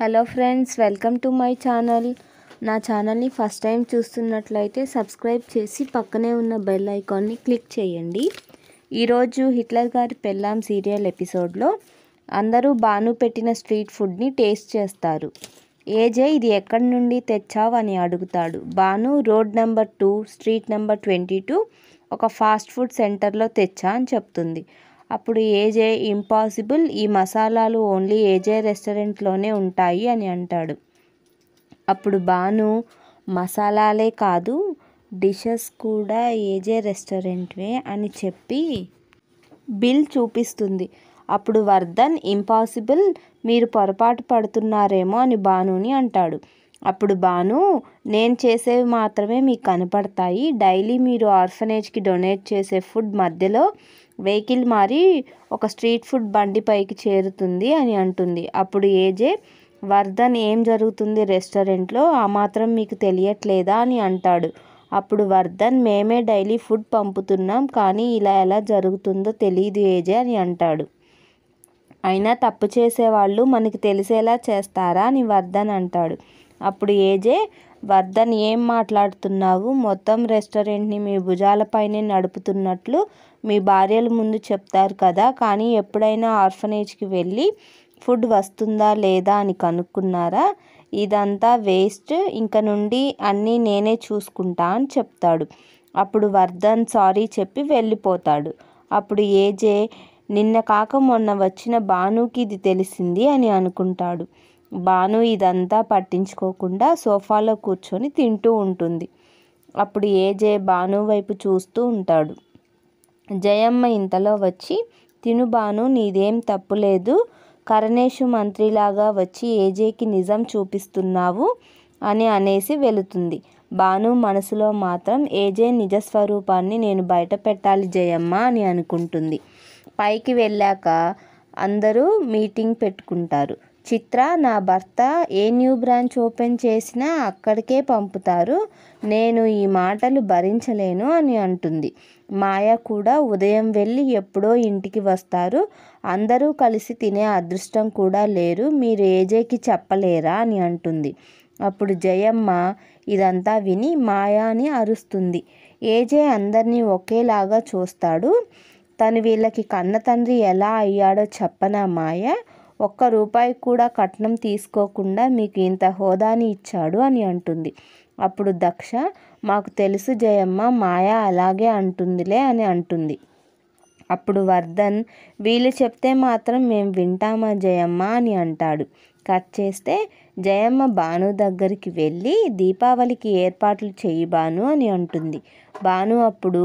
hello friends welcome to my channel నా ఛానల్ని first time చూస్తున్నట్లయితే సబ్స్క్రైబ్ చేసి పక్కనే ఉన్న బెల్ ఐకాన్ని క్లిక్ చేయండి ఈరోజు హిట్లర్ గారి పెళ్ళాం సీరియల్ ఎపిసోడ్లో అందరూ బాను పెట్టిన స్ట్రీట్ ఫుడ్ని టేస్ట్ చేస్తారు ఏజే ఇది ఎక్కడి నుండి తెచ్చావు అని అడుగుతాడు బాను road number two street number twenty ఒక ఫాస్ట్ ఫుడ్ సెంటర్లో తెచ్చా అని చెప్తుంది అప్పుడు ఏజే ఇంపాసిబుల్ ఈ మసాలాలు ఓన్లీ ఏజే రెస్టారెంట్లోనే ఉంటాయి అని అంటాడు అప్పుడు బాను మసాలాలే కాదు డిషెస్ కూడా ఏజే రెస్టారెంట్వే అని చెప్పి బిల్ చూపిస్తుంది అప్పుడు వర్ధన్ ఇంపాసిబుల్ మీరు పొరపాటు పడుతున్నారేమో అని బానుని అంటాడు అప్పుడు భాను నేను చేసేవి మాత్రమే మీకు కనపడతాయి డైలీ మీరు ఆర్ఫనేజ్కి డొనేట్ చేసే ఫుడ్ మధ్యలో వెహికల్ మారి ఒక స్ట్రీట్ ఫుడ్ బండిపైకి చేరుతుంది అని అంటుంది అప్పుడు ఏజే వర్ధన్ ఏం జరుగుతుంది రెస్టారెంట్లో ఆ మాత్రం మీకు తెలియట్లేదా అని అంటాడు అప్పుడు వర్ధన్ మేమే డైలీ ఫుడ్ పంపుతున్నాం కానీ ఇలా ఎలా జరుగుతుందో తెలియదు ఏజే అని అంటాడు అయినా తప్పు చేసేవాళ్ళు మనకి తెలిసేలా చేస్తారా అని వర్ధన్ అంటాడు అప్పుడు ఏజే వర్ధన్ ఏం మాట్లాడుతున్నావు మొత్తం రెస్టారెంట్ని మీ భుజాలపైనే నడుపుతున్నట్లు మీ భార్యలు ముందు చెప్తారు కదా కానీ ఎప్పుడైనా ఆర్ఫనేజ్కి వెళ్ళి ఫుడ్ వస్తుందా లేదా అని కనుక్కున్నారా ఇదంతా వేస్ట్ ఇంక నుండి అన్నీ నేనే చూసుకుంటా అని చెప్తాడు అప్పుడు వర్ధన్ సారీ చెప్పి వెళ్ళిపోతాడు అప్పుడు ఏజే నిన్న కాక మొన్న వచ్చిన భానుకి ఇది తెలిసింది అని అనుకుంటాడు బాను ఇదంతా పట్టించుకోకుండా సోఫాలో కూర్చొని తింటూ ఉంటుంది అప్పుడు ఏజే బాను వైపు చూస్తూ ఉంటాడు జయమ్మ ఇంతలో వచ్చి తిను బాను నీదేం తప్పులేదు కరణేషు మంత్రిలాగా వచ్చి ఏజేకి నిజం చూపిస్తున్నావు అని అనేసి వెళుతుంది బాను మనసులో మాత్రం ఏజే నిజస్వరూపాన్ని నేను బయట పెట్టాలి జయమ్మ అని అనుకుంటుంది పైకి వెళ్ళాక అందరూ మీటింగ్ పెట్టుకుంటారు చిత్ర నా భర్త ఏ న్యూ బ్రాంచ్ ఓపెన్ చేసినా అక్కడికే పంపుతారు నేను ఈ మాటలు భరించలేను అని అంటుంది మాయ కూడా ఉదయం వెళ్ళి ఎప్పుడో ఇంటికి వస్తారు అందరూ కలిసి తినే అదృష్టం కూడా లేరు మీరు ఏజేకి చెప్పలేరా అని అంటుంది అప్పుడు జయమ్మ ఇదంతా విని మాయా అని అరుస్తుంది ఏజే అందరినీ ఒకేలాగా చూస్తాడు తను వీళ్ళకి కన్న తండ్రి ఎలా అయ్యాడో చెప్పనా మాయ ఒక్క రూపాయి కూడా కట్నం తీసుకోకుండా మీకు ఇంత హోదాని ఇచ్చాడు అని అంటుంది అప్పుడు దక్ష మాకు తెలుసు జయమ్మ మాయ అలాగే అంటుందిలే అని అంటుంది అప్పుడు వర్ధన్ వీళ్ళు చెప్తే మాత్రం మేము వింటామా జయమ్మ అని అంటాడు కట్ చేస్తే జయమ్మ భాను దగ్గరికి వెళ్ళి దీపావళికి ఏర్పాట్లు చేయి బాను అని అంటుంది బాను అప్పుడు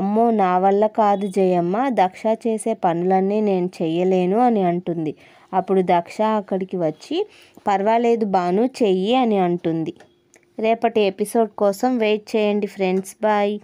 అమ్మో నా వల్ల కాదు జయమ్మ దక్ష చేసే పనులన్నీ నేను చేయలేను అని అంటుంది అప్పుడు దక్ష అక్కడికి వచ్చి పర్వాలేదు బాను చెయ్యి అని అంటుంది రేపటి ఎపిసోడ్ కోసం వెయిట్ చేయండి ఫ్రెండ్స్ బాయ్